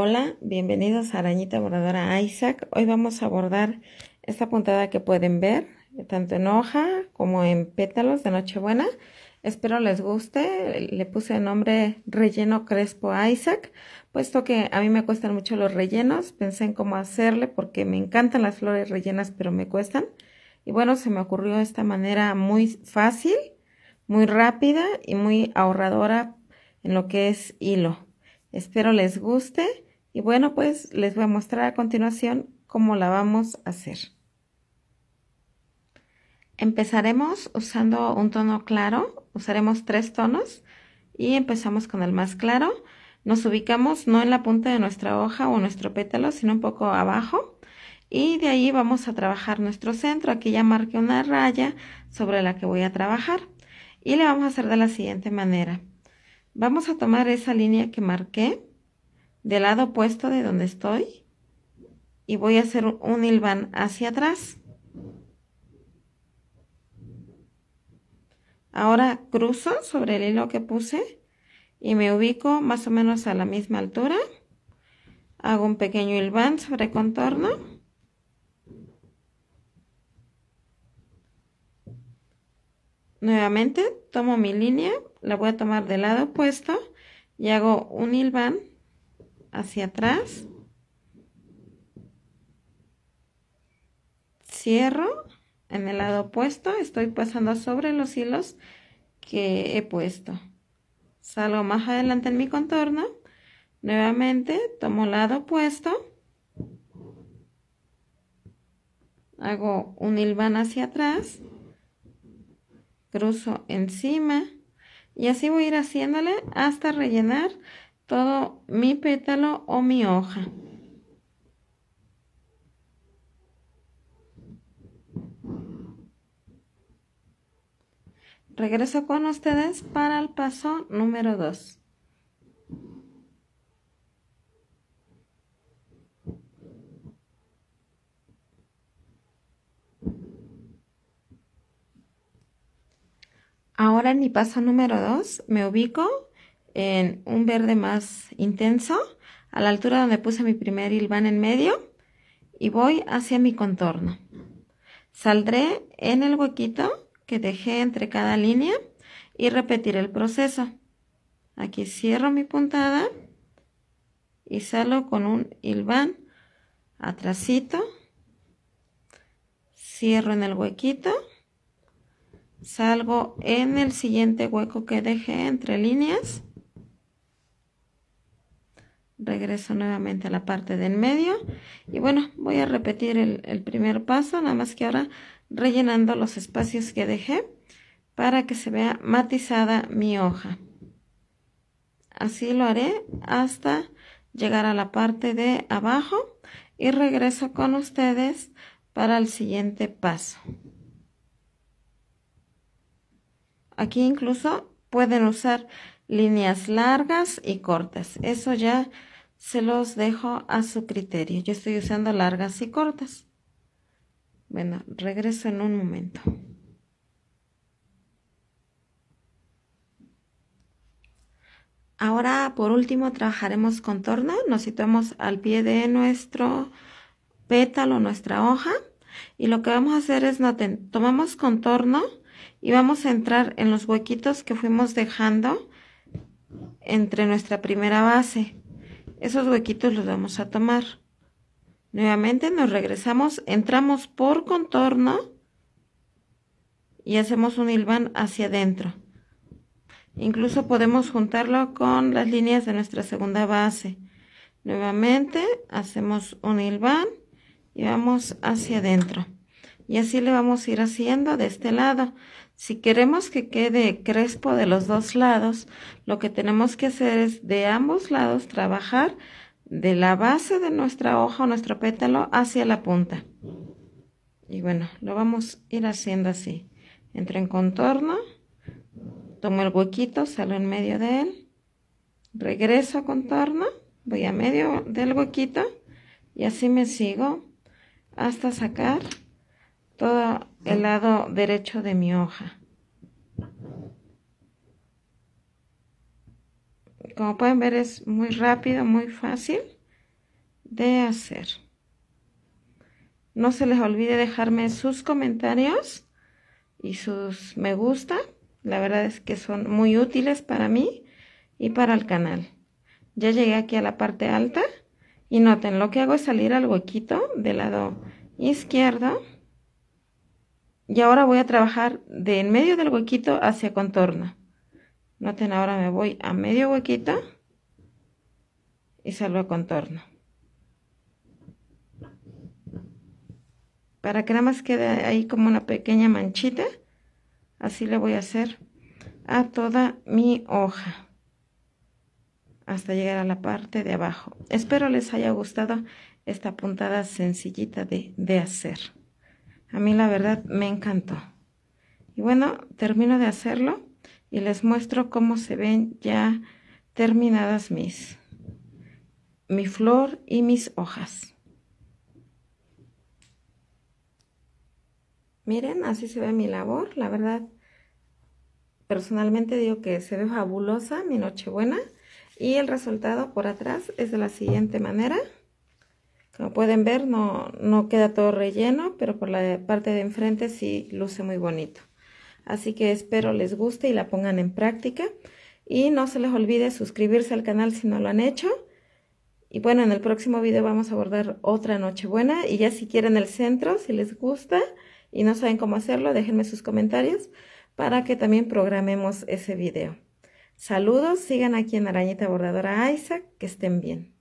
Hola, bienvenidos a Arañita Bordadora Isaac. Hoy vamos a bordar esta puntada que pueden ver, tanto en hoja como en pétalos de Nochebuena. Espero les guste. Le puse el nombre Relleno Crespo Isaac, puesto que a mí me cuestan mucho los rellenos. Pensé en cómo hacerle porque me encantan las flores rellenas, pero me cuestan. Y bueno, se me ocurrió esta manera muy fácil, muy rápida y muy ahorradora en lo que es hilo. Espero les guste y bueno, pues les voy a mostrar a continuación cómo la vamos a hacer. Empezaremos usando un tono claro, usaremos tres tonos y empezamos con el más claro. Nos ubicamos no en la punta de nuestra hoja o nuestro pétalo, sino un poco abajo. Y de ahí vamos a trabajar nuestro centro. Aquí ya marqué una raya sobre la que voy a trabajar. Y le vamos a hacer de la siguiente manera. Vamos a tomar esa línea que marqué del lado opuesto de donde estoy y voy a hacer un hilván hacia atrás. Ahora cruzo sobre el hilo que puse y me ubico más o menos a la misma altura. Hago un pequeño hilván sobre contorno. Nuevamente tomo mi línea, la voy a tomar del lado opuesto y hago un hilván hacia atrás. Cierro en el lado opuesto, estoy pasando sobre los hilos que he puesto. Salgo más adelante en mi contorno. Nuevamente tomo lado opuesto. Hago un hilván hacia atrás. Cruzo encima. Y así voy a ir haciéndole hasta rellenar todo mi pétalo o mi hoja. Regreso con ustedes para el paso número 2. Ahora en mi paso número 2 me ubico en un verde más intenso a la altura donde puse mi primer hilván en medio y voy hacia mi contorno. Saldré en el huequito que dejé entre cada línea y repetiré el proceso. Aquí cierro mi puntada y salgo con un hilván atrasito, cierro en el huequito, salgo en el siguiente hueco que dejé entre líneas regreso nuevamente a la parte en medio y bueno voy a repetir el, el, primer paso nada más que ahora rellenando los espacios que dejé para que se vea matizada mi hoja así lo haré hasta llegar a la parte de abajo y regreso con ustedes para el siguiente paso aquí incluso pueden usar líneas largas y cortas. Eso ya se los dejo a su criterio. Yo estoy usando largas y cortas. Bueno, regreso en un momento. Ahora, por último, trabajaremos contorno. Nos situamos al pie de nuestro pétalo, nuestra hoja. Y lo que vamos a hacer es, tomamos contorno y vamos a entrar en los huequitos que fuimos dejando entre nuestra primera base. Esos huequitos los vamos a tomar. Nuevamente nos regresamos, entramos por contorno y hacemos un hilván hacia adentro. Incluso podemos juntarlo con las líneas de nuestra segunda base. Nuevamente hacemos un hilván y vamos hacia adentro. Y así le vamos a ir haciendo de este lado. Si queremos que quede crespo de los dos lados, lo que tenemos que hacer es de ambos lados trabajar de la base de nuestra hoja o nuestro pétalo hacia la punta. Y bueno, lo vamos a ir haciendo así. Entro en contorno, tomo el huequito, salgo en medio de él, regreso a contorno, voy a medio del huequito y así me sigo hasta sacar toda el lado derecho de mi hoja. Como pueden ver es muy rápido, muy fácil de hacer. No se les olvide dejarme sus comentarios y sus me gusta. La verdad es que son muy útiles para mí y para el canal. Ya llegué aquí a la parte alta y noten, lo que hago es salir al huequito del lado izquierdo y ahora voy a trabajar de en medio del huequito hacia contorno. Noten, ahora me voy a medio huequito y salgo a contorno. Para que nada más quede ahí como una pequeña manchita, así le voy a hacer a toda mi hoja hasta llegar a la parte de abajo. Espero les haya gustado esta puntada sencillita de, de hacer. A mí la verdad me encantó. Y bueno, termino de hacerlo y les muestro cómo se ven ya terminadas mis mi flor y mis hojas. Miren, así se ve mi labor, la verdad. Personalmente digo que se ve fabulosa mi nochebuena y el resultado por atrás es de la siguiente manera. Como pueden ver, no, queda todo relleno, pero por la parte de enfrente sí luce muy bonito. Así que espero les guste y la pongan en práctica. Y no se les olvide suscribirse al canal si no lo han hecho. Y bueno, en el próximo video vamos a abordar otra Nochebuena. Y ya si quieren el centro, si les gusta y no saben cómo hacerlo, déjenme sus comentarios para que también programemos ese video. Saludos, sigan aquí en Arañita Bordadora Isaac, que estén bien.